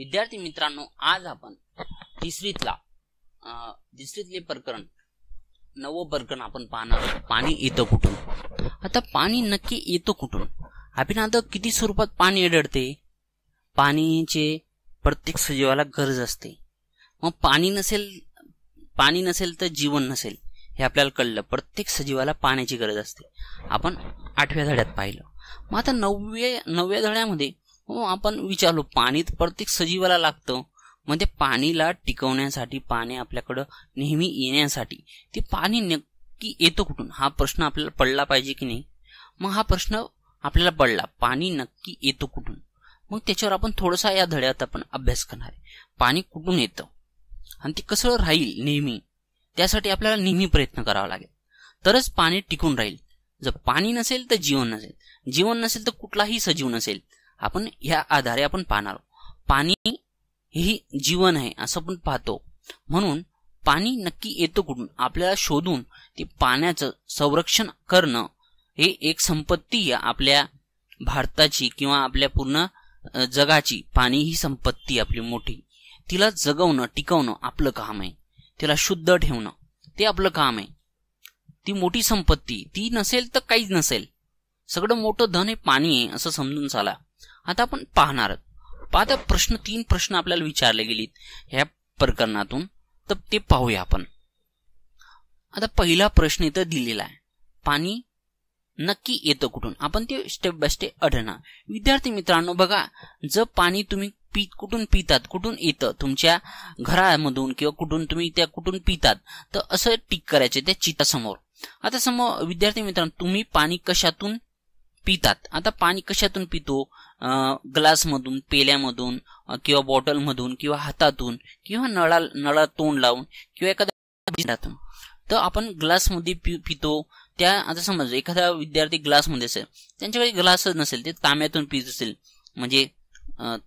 विद्यार्थी मित्रांनो आज आपण तिसरीतला तिसरीतले प्रकरण नवं प्रकरण आपण पाहणार पाणी येतं कुठून आता पाणी नक्की येतं कुठून आपण आता किती स्वरूपात पाणी आढळते पाणीचे प्रत्येक सजीवाला गरज असते मग पाणी नसेल पाणी नसेल तर जीवन नसेल हे आपल्याला कळलं प्रत्येक सजीवाला पाण्याची गरज असते आपण आठव्या धड्यात पाहिलं मग आता नवव्या नवव्या धड्यामध्ये हो आपण विचारलो पाणी प्रत्येक सजीवाला लागतं म्हणजे पाणीला टिकवण्यासाठी पाणी आपल्याकडं नेहमी येण्यासाठी ते पाणी नक्की येतं कुठून हा प्रश्न आपल्याला पडला पाहिजे की नाही मग हा प्रश्न आपल्याला पडला पाणी नक्की येतं कुठून मग त्याच्यावर आपण थोडासा या धड्यात आपण अभ्यास करणार आहे पाणी कुठून येतं आणि ते कसं राहील नेहमी त्यासाठी आपल्याला नेहमी प्रयत्न करावा लागेल तरच पाणी टिकून राहील जर पाणी नसेल तर जीवन नसेल जीवन नसेल तर कुठलाही सजीव नसेल आपण ह्या आधारे आपण पाहणार पाणी ही जीवन आहे असं आपण पाहतो म्हणून पाणी नक्की येतो कुठून आपल्याला शोधून ते पाण्याचं संरक्षण करणं हे एक संपत्ती आहे आपल्या भारताची किंवा आपल्या पूर्ण जगाची पाणी ही संपत्ती आपली मोठी तिला जगवणं टिकवणं आपलं काम आहे तिला शुद्ध ठेवणं ते आपलं काम आहे ती मोठी संपत्ती ती नसेल तर काहीच नसेल सगळं मोठं धन हे पाणी आहे असं समजून चाला आता आपण पाहणार आता प्रश्न तीन प्रश्न आपल्याला विचारले गेलीत ह्या प्रकरणातून तर ते पाहूया आपण आता पहिला प्रश्न इथं दिलेला आहे पाणी नक्की येतं कुठून आपण ते स्टेप बाय स्टेप अडणार विद्यार्थी मित्रांनो बघा जर पाणी तुम्ही पी कुठून पितात कुठून येतं तुमच्या घरामधून किंवा कुठून तुम्ही त्या कुठून पितात तर असं टिक करायचं त्या चितासमोर आता समोर विद्यार्थी मित्रांनो तुम्ही पाणी कशातून पितात आता पाणी कशातून पितो ग्लासमधून पेल्यामधून किंवा बॉटलमधून किंवा हातातून किंवा नळा नळा तोंड लावून किंवा एखाद्या तर आपण ग्लासमध्ये मध्ये पितो त्या आता समज एखादा विद्यार्थी ग्लासमध्ये असेल त्यांच्याकडे ग्लासच नसेल ते तांब्यातून पित असेल म्हणजे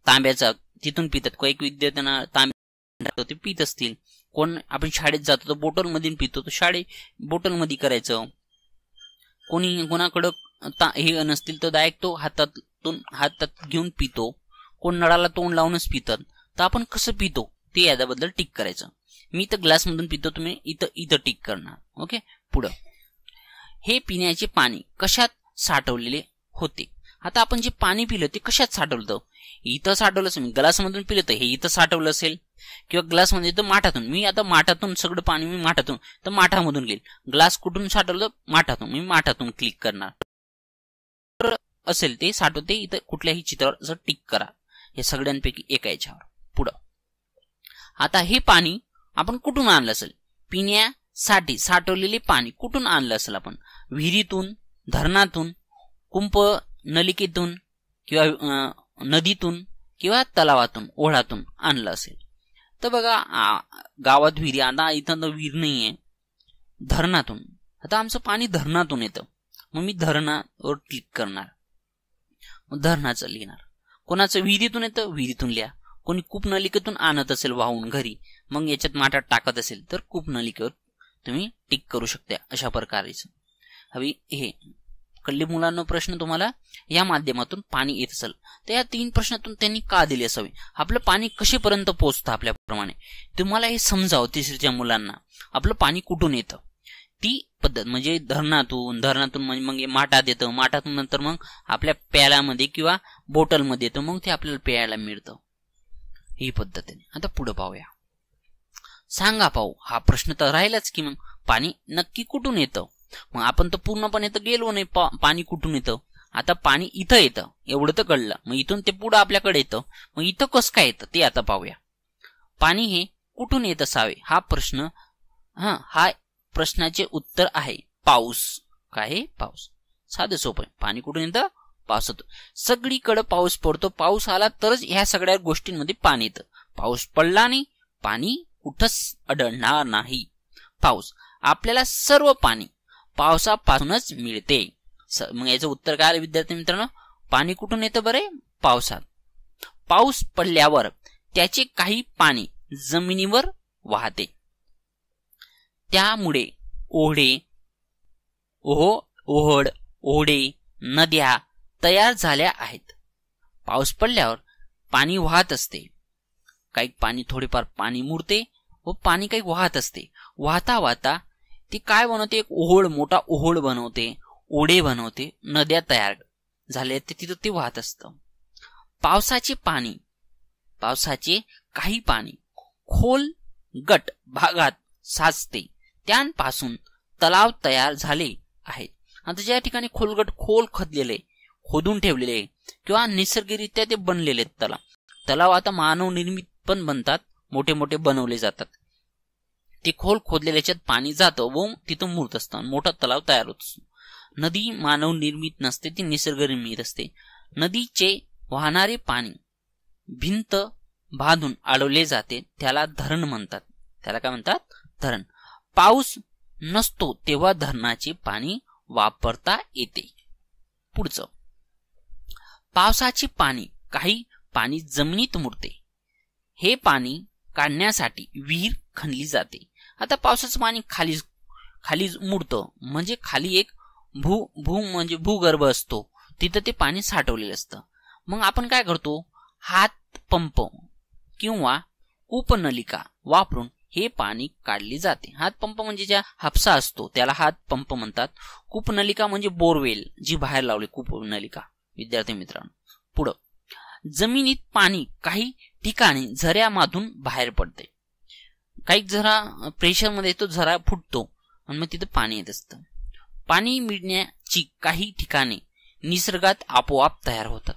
तांब्याचा तिथून पितात काही विद्यार्थ्यांना तांब्या ते पित असतील कोण आपण शाळेत जातो तर बॉटलमधून पितो तर शाळे मध्ये करायचं कोणी कोणाकडं हे नसतील तर डायरेक्ट तो हातातून हातात घेऊन पितो कोण नळाला तोंड लावूनच पितात तर आपण कसं पितो ते याबद्दल टिक करायचं मी तर ग्लासमधून पितो तुम्ही इथं इथं टिक करणार ओके पुढं हे पिण्याचे पाणी कशात साठवलेले होते आता आपण जे पाणी पिलं ते कशात साठवलं इथं साठवलं असेल ग्लासमधून पिलं तर हे इथं साठवलं असेल किंवा ग्लासमध्ये तर माठातून मी आता माठातून सगळं पाणी मी माठातून तर माठामधून घेईल ग्लास कुठून साठवलं माठातून मी माठातून क्लिक करणार असेल ते साठवते इथं कुठल्याही चित्रावर असं टिक करा हे सगळ्यांपैकी एका याच्यावर पुढं आता हे पाणी आपण कुठून आणलं असेल पिण्यासाठी साठवलेले पाणी कुठून आणलं असेल आपण विहिरीतून धरणातून कुंप नलिकेतून किंवा नदीतून किंवा तलावातून ओढातून आणलं असेल तर बघा गावात विहिरी आता इथं तर नाही आहे धरणातून आता आमचं पाणी धरणातून येतं मग मी धरणावर क्लिक करणार धरणाचं लिहिणार कोणाचं विहिरीतून येतं विहिरीतून लिहा कोणी कूप नलिकेतून आणत असेल वाहून घरी मग याच्यात माठात टाकत असेल तर कूप नलिकेवर तुम्ही टिक करू शकता अशा प्रकारेच हवी हे कल्ली मुलांना प्रश्न तुम्हाला या माध्यमातून पाणी येत असेल तर या तीन प्रश्नातून त्यांनी का दिले असावे आपलं पाणी कशेपर्यंत पोहोचतं आपल्याप्रमाणे तुम्हाला हे समजावं तिसरीच्या मुलांना आपलं पाणी कुठून येतं ती पद्धत म्हणजे धरणातून धरणातून म्हणजे मग माठात येतं माठातून नंतर मग आपल्या प्यालामध्ये किंवा बोटलमध्ये येतं मग ते आपल्याला प्यायला मिळतं ही पद्धतीने आता पुढे पाहूया सांगा पाहू हा प्रश्न तर राहिलाच की मग पाणी नक्की कुठून येतं मग आपण तर पूर्णपणे तर गेलो नाही पाणी कुठून येतं आता पाणी इथं येतं एवढं तर कळलं मग इथून ते पुढं आपल्याकडे येतं मग इथं कसं काय येतं ते आता पाहूया पाणी हे कुठून येत असावे हा प्रश्न हा प्रश्नाचे उत्तर आहे पाऊस काय पाऊस साधं सोपं पाणी कुठून येतं पावसातून सगळीकडे पाऊस पडतो पाऊस आला तरच ह्या सगळ्या गोष्टींमध्ये पाणी येतं पाऊस पडला नाही पाणी कुठंच अडणार नाही पाऊस आपल्याला सर्व पाणी पावसापासूनच मिळते मग याचं उत्तर काय आलं विद्यार्थी मित्रांनो पाणी कुठून येतं बरे पावसात पाऊस पडल्यावर त्याचे काही पाणी जमिनीवर वाहते त्यामुळे ओढे ओहो ओहड ओढे नद्या तयार झाल्या आहेत पाऊस पडल्यावर पाणी वाहत असते काही पाणी थोडेफार पाणी मुरते व पाणी काही वाहत असते वाहता वाहता ती काय बनवते एक ओहोळ मोठा ओहोळ बनवते ओढे बनवते नद्या तयार झाल्या ते तिथं ते वाहत असतं पावसाचे पाणी पावसाचे काही पाणी खोल गट भागात साचते त्यांपासून तलाव तयार झाले आहेत आता ज्या ठिकाणी खोलगट खोल खदलेले खोदून ठेवलेले किंवा निसर्गरित्या ते बनलेले तलाव तलाव आता मानव निर्मित पण बनतात मोठे मोठे बनवले जातात ते खोल खोदलेल्याच्यात पाणी जातं व तिथं मूर्त असतं मोठा तलाव तयार होत असतो नदी मानवनिर्मित नसते ती निसर्गनिर्मित असते नदीचे वाहणारे पाणी भिंत बांधून अडवले जाते त्याला धरण म्हणतात त्याला काय म्हणतात धरण पाऊस नसतो तेव्हा धरणाचे पाणी वापरता येते पुढचं पावसाचे पाणी काही पाणी जमिनीत मुरते हे पाणी काढण्यासाठी विहीर खणली जाते आता पावसाचं पाणी खाली खाली मुडतं म्हणजे खाली एक भू भू म्हणजे भूगर्भ असतो तिथं ते पाणी साठवलेलं असतं मग आपण काय करतो हात पंप किंवा उपनलिका वापरून हे पाणी काढले जाते हातपंप म्हणजे ज्या हापसा असतो त्याला हातपंप म्हणतात कूपनलिका म्हणजे बोरवेल जी बाहेर लावली कूपनलिका विद्यार्थी मित्रांनो पुढं जमिनीत पाणी काही ठिकाणी झऱ्यामधून बाहेर पडते काही झरा प्रेशरमध्ये तो झरा फुटतो आणि मग तिथं पाणी येत असतं पाणी मिळण्याची काही ठिकाणे निसर्गात आपोआप तयार होतात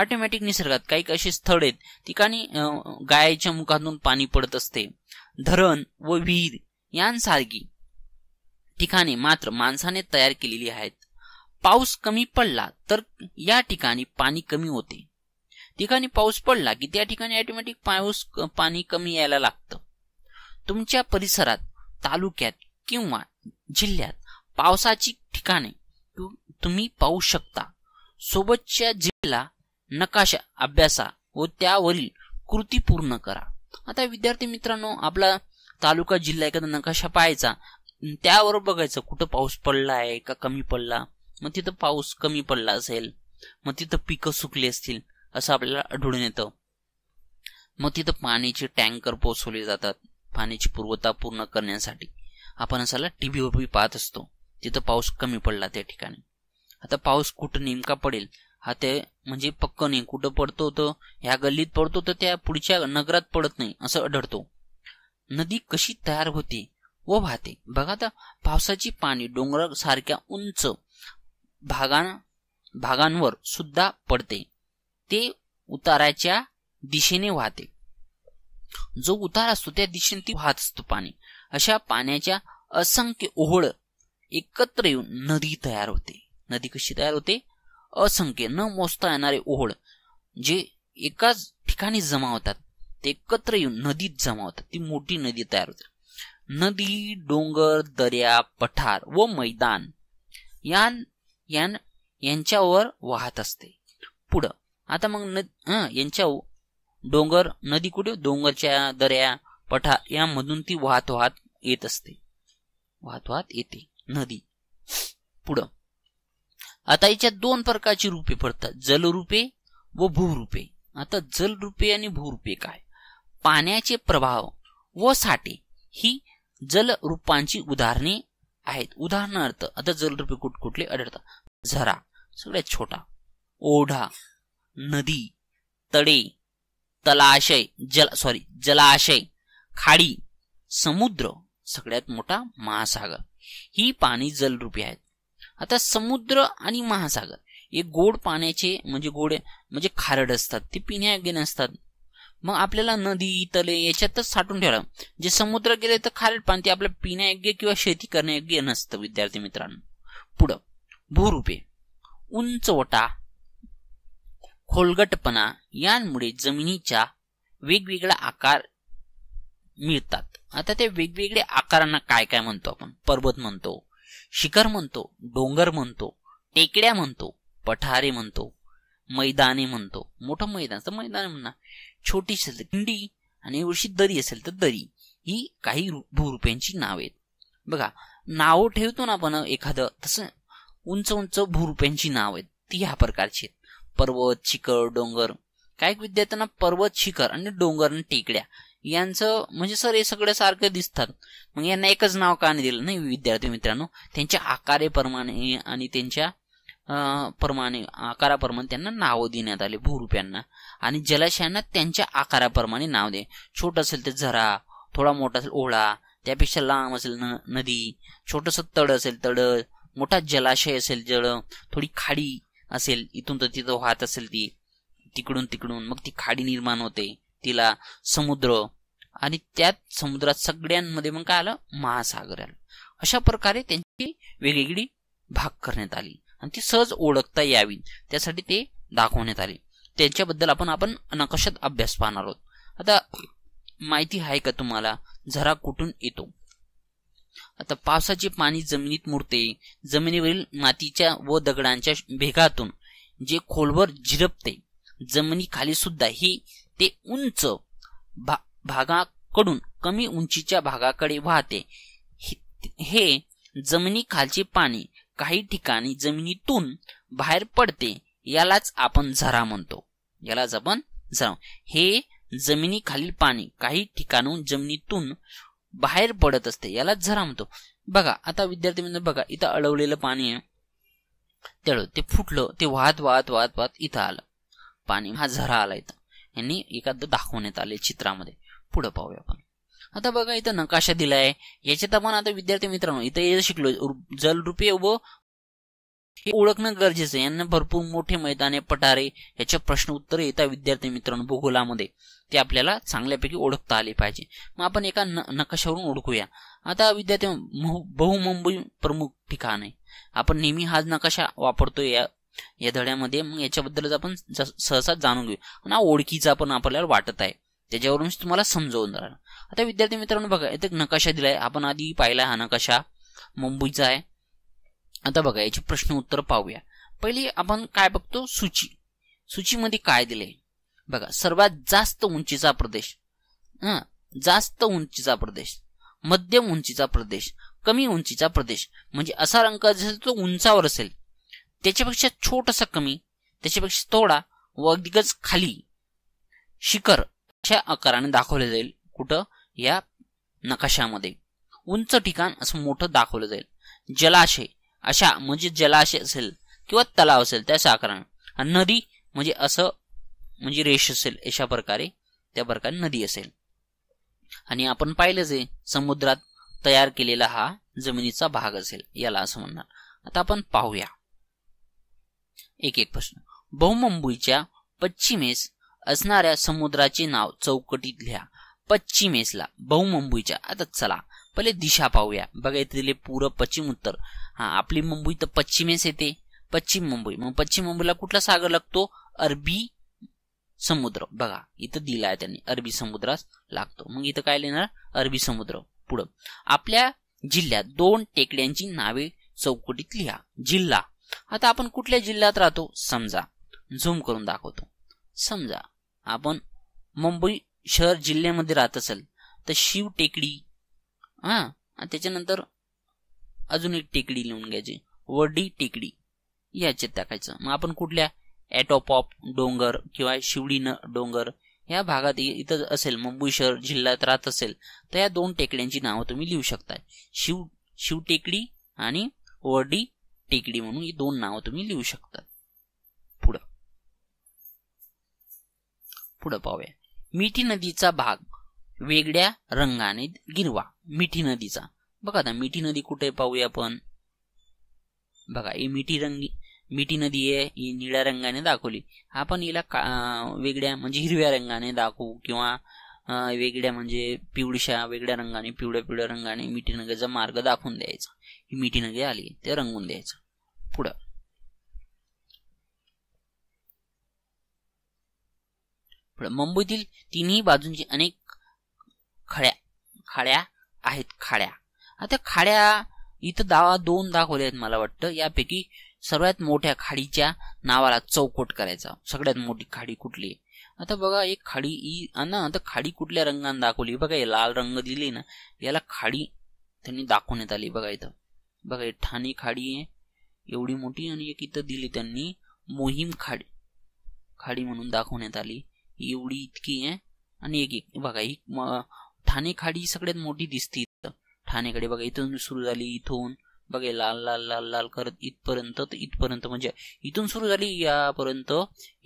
ऑटोमॅटिक निसर्गात काही असे स्थळ आहेत ठिकाणी गायच्या मुखातून पाणी पडत असते धरण व विहीर यांसारखी ठिकाणे मात्र माणसाने तयार केलेली आहेत पाऊस कमी पडला तर या ठिकाणी पाणी कमी होते ठिकाणी पाऊस पडला की त्या ठिकाणी ऑटोमॅटिक पाऊस पाणी कमी यायला लागतं तुमच्या परिसरात तालुक्यात किंवा जिल्ह्यात पावसाची ठिकाणे तुम्ही पाहू शकता सोबतच्या जिल्हा नकाशा अभ्यासा व त्यावरील कृती पूर्ण करा आता विद्यार्थी मित्रांनो आपला तालुका जिल्हा एखादा नकाशा पाहायचा त्यावर बघायचं कुठं पाऊस पडला आहे का कमी पडला मग तिथं पाऊस कमी पडला असेल मग तिथं पिकं सुकली असतील असं आपल्याला आढळून येतं मग तिथं पाण्याचे टँकर पोचवले जातात पाण्याची पूर्वता पूर्ण करण्यासाठी आपण टी टीव्हीवर पाहत असतो तिथं पाऊस कमी पडला त्या ठिकाणी आता पाऊस कुठं नेमका पडेल हा ते म्हणजे पक्क नाही कुठं पडतो तर ह्या गल्लीत पडतो तर त्या पुढच्या नगरात पडत नाही असं आढळतो नदी कशी तयार होते व वाहते बघा तर पावसाची पाणी डोंगरासारख्या उंच भागां भागांवर सुद्धा पडते ते उताराच्या दिशेने वाहते जो उतार असतो त्या दिशेने ती वाहत असतो पाणी अशा पाण्याच्या असंख्य ओहळ एकत्र येऊन नदी तयार होते नदी कशी तयार होते असंख्य न मोजता येणारे ओहळ जे एकाच ठिकाणी जमा होतात ते एकत्र येऊन नदीत जमा होतात ती मोठी नदी तयार होते नदी डोंगर दर्या पठार व मैदान यान यान यांच्यावर वाहत असते पुढं आता मग न यांच्या डोंगर नदी कुठे डोंगरच्या दर्या पठार यामधून ती वाहत वाहत येत असते वाहत वाहत येते नदी पुढं आता याच्या दोन प्रकारची रूपे पडतात जलरूपे व भूरूपे आता जलरूपे आणि भूरूपे काय पाण्याचे प्रभाव व साठे ही जलरूपांची उदाहरणे आहेत उदाहरणार्थ आता जलरूपे कुठकुठले आढळतात झरा सगळ्यात छोटा ओढा नदी तडे तलाशय जल सॉरी जलाशय खाडी समुद्र सगळ्यात मोठा महासागर ही पाणी जलरूपे आहेत आता समुद्र आणि महासागर हे गोड पाण्याचे म्हणजे गोड म्हणजे खारड असतात ते पिण्यायोग्य नसतात मग आपल्याला नदी तले याच्यातच साठून ठेवलं जे समुद्र गेले तर खारड पाणी ते आपल्या पिण्यायोग्य किंवा शेती करण्यायोग्य नसतं विद्यार्थी मित्रांनो पुढं भूरूपे उंचवटा खोलगटपणा यांमुळे जमिनीच्या वेगवेगळा आकार मिळतात आता ते वेगवेगळ्या आकारांना काय काय म्हणतो आपण पर्वत म्हणतो शिखर म्हणतो डोंगर म्हणतो टेकड्या म्हणतो पठारे म्हणतो मैदाने म्हणतो मोठं मैदान तर मैदान म्हणा छोटी असेल तर खिंडी आणि वर्षी दरी असेल तर दरी ही काही भूरुप्यांची नाव आहेत बघा नावं ठेवतो ना आपण एखादं तसं उंच उंच भूरुप्यांची नाव आहेत ती ह्या प्रकारची आहेत पर्वत शिखर डोंगर काय विद्यार्थ्यांना पर्वत शिखर आणि डोंगर आणि टेकड्या यांचं म्हणजे सर हे सगळं सारखं दिसतात मग यांना एकच नाव का नाही दिलं नाही विद्यार्थी मित्रांनो त्यांच्या आकारेप्रमाणे आणि त्यांच्या प्रमाणे आकाराप्रमाणे त्यांना नावं देण्यात आले भूरूप्यांना आणि जलाशयांना त्यांच्या आकाराप्रमाणे नाव दे छोट असेल तर झरा थोडा मोठा असेल ओळा त्यापेक्षा लांब असेल न नदी छोटंसं तड असेल तड मोठा जलाशय असेल जळ थोडी खाडी असेल इथून तर तिथं वाहत असेल ती तिकडून तिकडून मग ती खाडी निर्माण होते तिला समुद्र आणि त्यात समुद्रात सगळ्यांमध्ये मग काय आलं महासागर आलं अशा प्रकारे त्यांची वेगवेगळी भाग करण्यात आली आणि ती सहज ओळखता यावी त्यासाठी ते दाखवण्यात आले त्यांच्याबद्दल आपण आपण नकाशात अभ्यास पाहणार आहोत आता माहिती आहे का तुम्हाला झरा कुठून येतो आता पावसाचे पाणी जमिनीत मुरते जमिनीवरील मातीच्या व दगडांच्या भेगातून जे खोलवर झिरपते जमिनीखाली सुद्धा ही ते उंच भा भागाकडून कमी उंचीच्या भागाकडे वाहते हे जमिनीखालचे पाणी काही ठिकाणी जमिनीतून बाहेर पडते यालाच आपण झरा म्हणतो यालाच आपण झरा हे जमिनीखालील पाणी काही ठिकाणून जमिनीतून बाहेर पडत असते यालाच झरा म्हणतो बघा आता विद्यार्थी म्हणजे बघा इथं अडवलेलं पाणी आहे त्याळ ते फुटलं ते वाहत वाहत वाहत वाहत इथं आलं पाणी हा झरा आला इथं यांनी एखादं दाखवण्यात आले चित्रामध्ये पुढे पाहूया आपण आता बघा इथं नकाशा दिलाय याच्यात आपण आता विद्यार्थी मित्रांनो इथं शिकलो जलरूपी व हे ओळखणं गरजेचं आहे यांना भरपूर मोठे मैदाने पटारे याचे प्रश्न उत्तर येतात विद्यार्थी मित्रांनो भूगोलामध्ये ते आपल्याला चांगल्यापैकी ओळखता आले पाहिजे मग आपण एका नकाशावरून ओळखूया आता विद्यार्थी बहुमुंबई प्रमुख ठिकाण आहे आपण नेहमी हाच नकाशा वापरतोय या या धड्यामध्ये मग याच्याबद्दलच आपण सहसा जाणून घेऊ ना ओळखीचा पण आपल्याला वाटत आहे त्याच्यावरून तुम्हाला समजवून जाणार आता विद्यार्थी मित्रांनो बघा इथे नकाशा दिलाय आपण आधी पाहिला हा नकाशा मुंबईचा आहे आता बघा याचे प्रश्न उत्तर पाहूया पहिली आपण काय बघतो सूची सूचीमध्ये काय दिले बघा सर्वात जास्त उंचीचा प्रदेश हा जास्त उंचीचा प्रदेश मध्यम उंचीचा प्रदेश कमी उंचीचा प्रदेश म्हणजे असा रंग जसं तो उंचावर असेल त्याच्यापेक्षा छोटासा कमी त्याच्यापेक्षा थोडा व अगदीच खाली शिखर च्या आकाराने दाखवले जाईल कुठं या नकाशामध्ये उंच ठिकाण असं मोठं दाखवलं जाईल जलाशय अशा म्हणजे जलाशय असेल किंवा तलाव असेल त्याच आकाराने नदी म्हणजे असं म्हणजे रेष असेल अशा प्रकारे त्या प्रकारे नदी असेल आणि आपण पाहिलं जे समुद्रात तयार केलेला हा जमिनीचा भाग असेल याला असं म्हणणार आता आपण पाहूया एक एक प्रश्न बहुमंबईच्या पश्चिमेस असणाऱ्या समुद्राचे नाव चौकटीत लिहा पश्चिमेसला बहुमुंबईच्या आता चला पहिले दिशा पाहूया बघा इथे पूर्व पश्चिम उत्तर हा आपली मुंबई तर पश्चिमेस येते पश्चिम मुंबई मग पश्चिम मुंबईला कुठला सागर लागतो अरबी समुद्र बघा इथं दिला आहे त्यांनी अरबी समुद्रास लागतो मग इथं काय लिहिणार अरबी समुद्र पुढं आपल्या जिल्ह्यात दोन टेकड्यांची नावे चौकटीत लिहा जिल्हा आता आपण कुठल्या जिल्ह्यात राहतो समजा झूम करून दाखवतो समजा आपण मुंबई शहर जिल्ह्यामध्ये राहत असेल तर शिव टेकडी हां त्याच्यानंतर अजून एक टेकडी लिहून घ्यायची वडी टेकडी याच्यात टाकायचं मग आपण कुठल्या ॲटोपॉप डोंगर किंवा शिवडी डोंगर या भागात इथं असेल मुंबई शहर जिल्ह्यात राहत असेल तर या दोन टेकड्यांची नावं तुम्ही लिहू शकता शिव शिव टेकडी आणि वडी टेकडी म्हणून ही दोन नावं तुम्ही लिहू शकता पुढं पुढं पाहूया मिठी नदीचा भाग वेगळ्या रंगाने गिरवा मिठी नदीचा बघा आता मिठी नदी कुठे पाहूया आपण बघा ही मिठी रंगी मिठी नदी आहे ही निळ्या रंगाने दाखवली आपण हिला वेगळ्या म्हणजे हिरव्या रंगाने दाखवू किंवा वेगळ्या म्हणजे पिवळशा वेगळ्या रंगाने पिवळ्या पिवळ्या रंगाने मिठी नदीचा मार्ग दाखवून द्यायचा ही मिठी नदी आली ते रंगून द्यायचं पुढं मुंबईतील तिन्ही बाजूंची अनेक खड्या खाड्या आहेत खाड्या आता खाड्या इथं दावा दोन दाखवले आहेत मला वाटतं यापैकी सर्वात मोठ्या खाडीच्या नावाला चौकट करायचा सगळ्यात मोठी खाडी कुठली आता बघा एक खाडी ई ना आता खाडी कुठल्या रंगाने दाखवली बघा लाल रंग दिली ना याला खाडी त्यांनी दाखवण्यात आली बघा इथं बघा ठाणे खाडी आहे एवढी मोठी आणि एक इथं दिली त्यांनी मोहीम खाडी खाडी म्हणून दाखवण्यात आली एवढी इतकी आहे आणि एक एक बघा एक ठाणे खाडी सगळ्यात मोठी दिसते इथं ठाणेकडे बघा इथून सुरू झाली इथून बघे लाल लाल लाल लाल करत इथपर्यंत तर इथपर्यंत म्हणजे इथून सुरू झाली यापर्यंत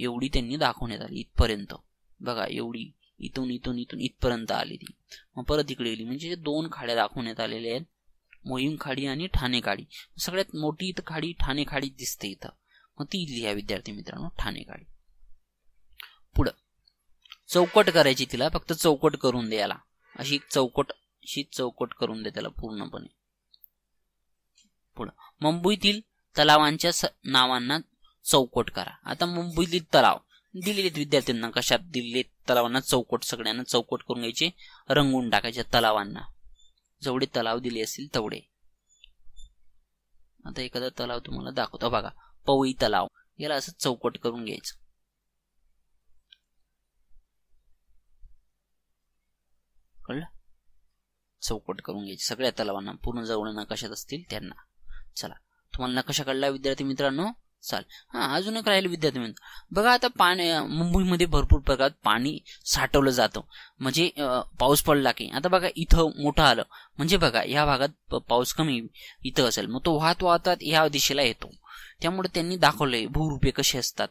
एवढी त्यांनी दाखवण्यात आली इथपर्यंत बघा एवढी इथून इथून इथून इथपर्यंत आली ती मग परत इकडे गेली म्हणजे दोन खाड्या दाखवण्यात आलेल्या आहेत मोहीम खाडी आणि ठाणे खाडी सगळ्यात मोठी इथं खाडी ठाणे खाडी दिसते इथं मग ती लिहा विद्यार्थी मित्रांनो ठाणे खाडी पुढं चौकट करायची तिला फक्त चौकट करून दे अशी चौकट अशी चौकट करून दे त्याला पूर्णपणे पुढं मुंबईतील तलावांच्या नावांना चौकट करा आता मुंबईतील तलाव दिलेले विद्यार्थ्यांना कशात दिलेले तलावांना चौकट सगळ्यांना चौकट करून घ्यायचे रंगून टाकायचे तलावांना जेवढे तलाव दिले असतील तेवढे आता एखादा तलाव तुम्हाला दाखवतो बघा पवई तलाव याला असं चौकट करून घ्यायचं चौकट करून घ्यायची सगळ्या तलावांना पूर्ण जवळ नकाशात असतील त्यांना चला तुम्हाला नकाशा कळला विद्यार्थी मित्रांनो चाल हा अजून एक राहिले विद्यार्थी मित्र बघा आता पाणी मुंबईमध्ये भरपूर प्रकारात पाणी साठवलं जातं म्हणजे पाऊस पडला की आता बघा इथं मोठं आलं म्हणजे बघा या भागात पाऊस कमी इथं असेल मग तो वाहत वाहतात या दिशेला येतो त्यामुळे त्यांनी दाखवले भूरूपे कसे असतात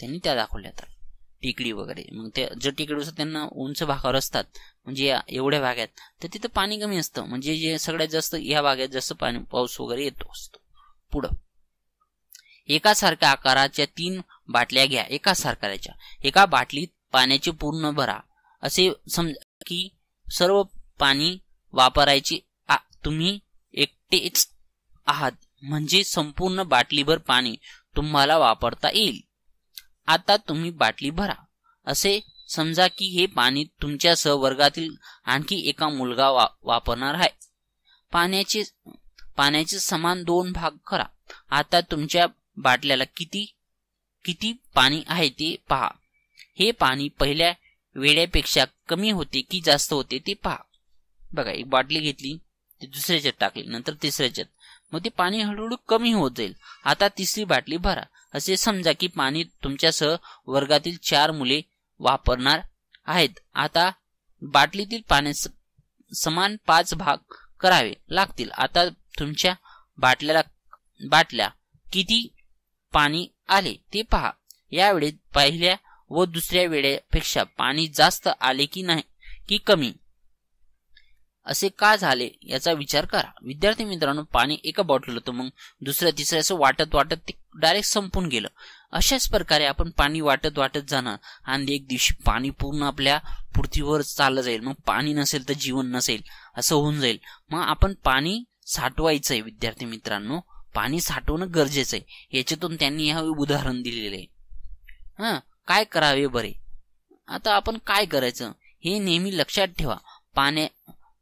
त्यांनी त्या दाखवल्या तर टेकडी वगैरे मग ते जर टेकडी असतात त्यांना उंच भागावर असतात म्हणजे या एवढ्या भागात तर तिथं पाणी कमी असतं म्हणजे जे सगळ्यात जास्त या भागात जास्त पाणी पाऊस वगैरे येतो असतो पुढं एकासारख्या आकाराच्या तीन बाटल्या घ्या एका सारख्याच्या एका बाटलीत पाण्याची पूर्ण भरा असे समजा की सर्व पाणी वापरायची तुम्ही एकटेच आहात म्हणजे संपूर्ण बाटलीभर पाणी तुम्हाला वापरता येईल आता तुम्ही बाटली भरा असे समजा की हे पाणी तुमच्या सहवर्गातील आणखी एका मुलगा वापरणार आहे पाण्याचे पाण्याचे समान दोन भाग करा आता तुमच्या बाटल्याला किती किती पाणी आहे ते पहा हे पाणी पहिल्या वेळेपेक्षा कमी होते की जास्त होते ते पहा बघा एक बाटली घेतली ते दुसऱ्याच्यात टाकली नंतर तिसऱ्याच्यात मग ते पाणी हळूहळू कमी होत जाईल आता तिसरी बाटली भरा असे समजा की पाणी तुमच्यासह वर्गातील चार मुले वापरणार आहेत आता बाटलीतील पाण्या समान पाच भाग करावे लागतील आता तुमच्या बाटल्याला बाटल्या किती पाणी आले ते पहा यावेळी पहिल्या व दुसऱ्या वेळेपेक्षा पाणी जास्त आले की नाही की कमी असे का झाले याचा विचार करा विद्यार्थी मित्रांनो पाणी एका बॉटल होतं मग दुसऱ्या तिसऱ्या असं वाटत वाटत ते डायरेक्ट संपून गेलं अशाच प्रकारे आपण पाणी वाटत वाटत जाणं आणि एक दिवशी पाणी पूर्ण आपल्या पृथ्वीवर चाललं जाईल मग पाणी नसेल तर जीवन नसेल असं होऊन जाईल मग आपण पाणी साठवायचं आहे विद्यार्थी मित्रांनो पाणी साठवणं गरजेचं आहे याच्यातून त्यांनी हे उदाहरण दिलेलं आहे हां काय करावे बरे आता आपण काय करायचं हे नेहमी लक्षात ठेवा पाण्या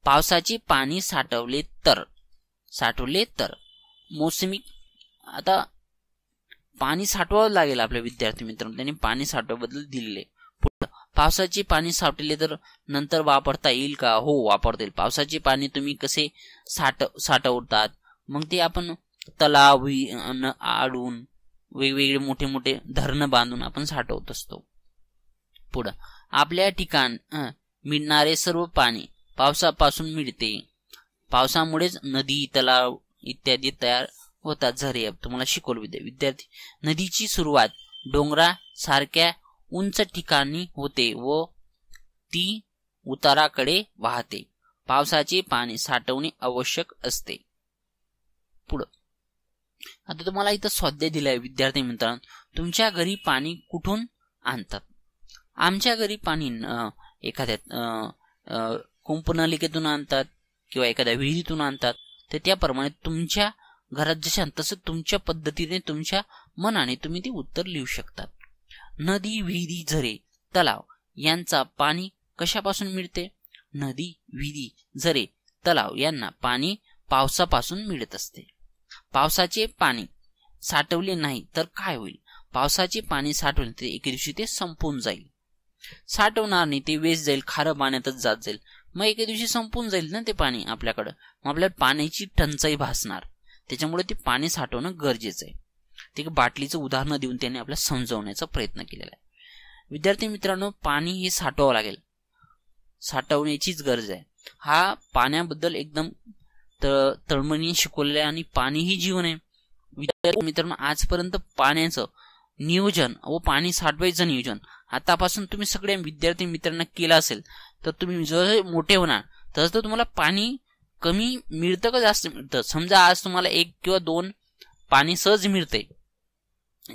पावसाची पाणी साठवले तर साठवले तर मोसमी आता पाणी साठवावं लागेल आपल्या विद्यार्थी मित्रांनो त्यांनी पाणी साठवाबद्दल दिलेले पावसाचे पाणी साठवले तर नंतर वापरता येईल का हो वापरता येईल पावसाचे पाणी तुम्ही कसे साठ साठवतात मग ते आपण तलाव आडून वेगवेगळे मोठे मोठे धरण बांधून आपण साठवत असतो पुढं आपल्या ठिकाण मिळणारे सर्व पाणी पावसापासून मिळते पावसामुळेच नदी तलाव इत्यादी तयार होतात झरे तुम्हाला शिकवलं विद्यार्थी नदीची सुरुवात डोंगरा सारख्या उंच ठिकाणी होते व ती उताराकडे वाहते पावसाचे पाणी साठवणे आवश्यक असते पुढं आता तुम्हाला इथं स्वाध्याय दिलाय विद्यार्थी मित्रांनो तुमच्या घरी पाणी कुठून आणतात आमच्या घरी पाणी एखाद्या कुंपनालिकेतून आणतात किंवा एखाद्या विहिरीतून आणतात तर त्याप्रमाणे तुमच्या घरात जशा तसं तुमच्या पद्धतीने तुमच्या मनाने तुम्ही ते उत्तर लिहू शकतात नदी विहिरी झरे तलाव यांचा पाणी कशापासून मिळते नदी विहिरी झरे तलाव यांना पाणी पावसापासून मिळत असते पावसाचे पाणी साठवले नाही तर काय होईल पावसाचे पाणी साठवले तर एके दिवशी ते संपून जाईल साठवणार नाही ते वेस्ट जाईल खारं पाण्यातच जात जाईल मग एके दिवशी संपून जाईल ना ते पाणी आपल्याकडं मग आपल्याला पाण्याची टंचाई भासणार त्याच्यामुळे ते पाणी साठवणं गरजेचं आहे ते बाटलीचं उदाहरण देऊन त्यांनी आपल्याला समजवण्याचा प्रयत्न केलेला आहे विद्यार्थी मित्रांनो पाणी हे साठवावं लागेल साठवण्याचीच गरज आहे हा पाण्याबद्दल एकदम तळमळीने शिकवलेला आहे आणि पाणी ही जीवन आहे विद्यार्थी मित्रांनो आजपर्यंत पाण्याचं नियोजन व पाणी साठवायचं नियोजन आतापासून तुम्ही सगळ्या विद्यार्थी मित्रांना केलं असेल तर तुम्ही जसे मोठे होणार तसं तर तुम्हाला पाणी कमी मिळतं का जास्त मिळतं समजा आज तुम्हाला एक किंवा दोन पाणी सहज मिळते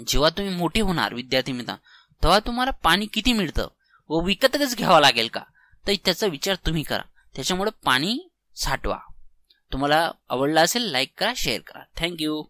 जेव्हा तुम्ही मोठे होणार विद्यार्थी मित्र तेव्हा तुम्हाला पाणी किती मिळतं व विकतच घ्यावं लागेल का तर त्याचा विचार तुम्ही करा त्याच्यामुळे पाणी साठवा तुम्हाला आवडलं असेल लाईक करा शेअर करा थँक्यू